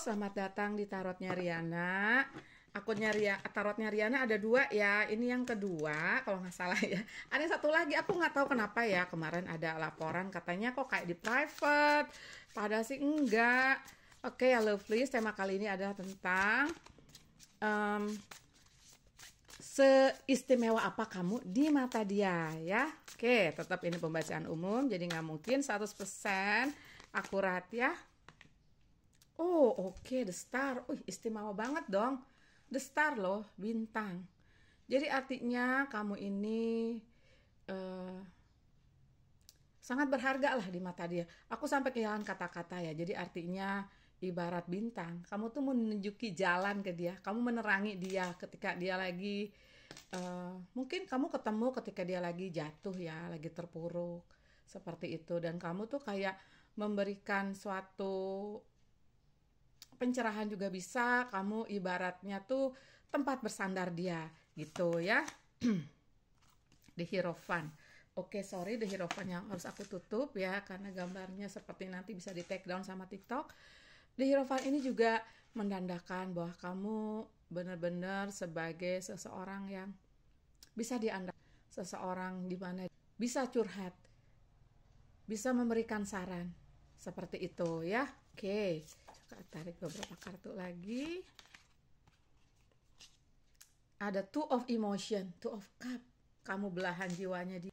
selamat datang di tarotnya Riana. Akunnya Ria, tarotnya Riana ada dua ya. Ini yang kedua, kalau nggak salah ya. Ada satu lagi, aku nggak tahu kenapa ya. Kemarin ada laporan katanya kok kayak di private. Padahal sih enggak. Oke okay, ya please. tema kali ini adalah tentang um, seistimewa apa kamu di mata dia ya oke tetap ini pembacaan umum jadi nggak mungkin 100% akurat ya Oh, oke, okay, the star. Uy, oh, istimewa banget dong. The star loh, bintang. Jadi artinya kamu ini uh, sangat berharga lah di mata dia. Aku sampai kehilangan kata-kata ya. Jadi artinya ibarat bintang. Kamu tuh menunjuki jalan ke dia. Kamu menerangi dia ketika dia lagi uh, mungkin kamu ketemu ketika dia lagi jatuh ya, lagi terpuruk seperti itu. Dan kamu tuh kayak memberikan suatu pencerahan juga bisa kamu ibaratnya tuh tempat bersandar dia gitu ya di Hierophant Oke, okay, sorry The Hierophant yang harus aku tutup ya karena gambarnya seperti nanti bisa di take down sama TikTok. The Hierophant ini juga mendandakan bahwa kamu benar-benar sebagai seseorang yang bisa diandalkan, seseorang di bisa curhat, bisa memberikan saran. Seperti itu ya. Oke. Okay tarik beberapa kartu lagi ada two of emotion two of cup kamu belahan jiwanya di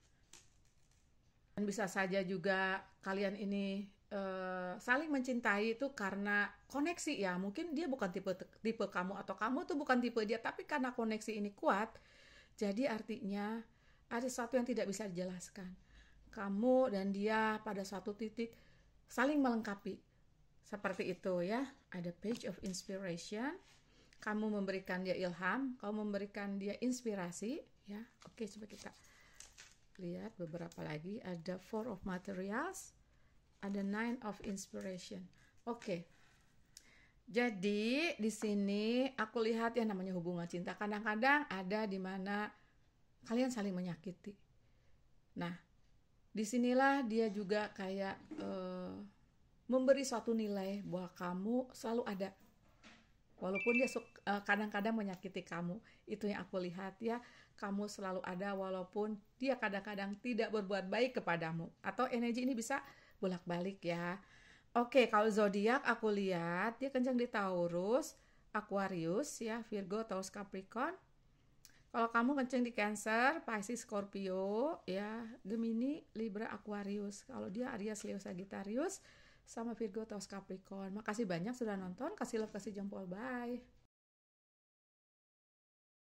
dan bisa saja juga kalian ini uh, saling mencintai itu karena koneksi ya mungkin dia bukan tipe tipe kamu atau kamu tuh bukan tipe dia tapi karena koneksi ini kuat jadi artinya ada sesuatu yang tidak bisa dijelaskan kamu dan dia pada suatu titik saling melengkapi seperti itu ya. Ada page of inspiration. Kamu memberikan dia ilham, kamu memberikan dia inspirasi, ya. Oke, coba kita lihat beberapa lagi. Ada four of materials, ada nine of inspiration. Oke. Jadi di sini aku lihat ya namanya hubungan cinta kadang-kadang ada di mana kalian saling menyakiti. Nah, disinilah dia juga kayak uh, memberi suatu nilai bahwa kamu selalu ada. Walaupun dia e, kadang-kadang menyakiti kamu, itu yang aku lihat ya. Kamu selalu ada walaupun dia kadang-kadang tidak berbuat baik kepadamu. Atau energi ini bisa bolak-balik ya. Oke, kalau zodiak aku lihat dia kencang di Taurus, Aquarius ya, Virgo, Taurus, Capricorn. Kalau kamu kenceng di Cancer, Pisces, Scorpio, ya, Gemini, Libra, Aquarius. Kalau dia Aries, Leo, Sagittarius sama Virgo Taurus Capricorn. Makasih banyak sudah nonton. Kasih love, kasih jempol. Bye.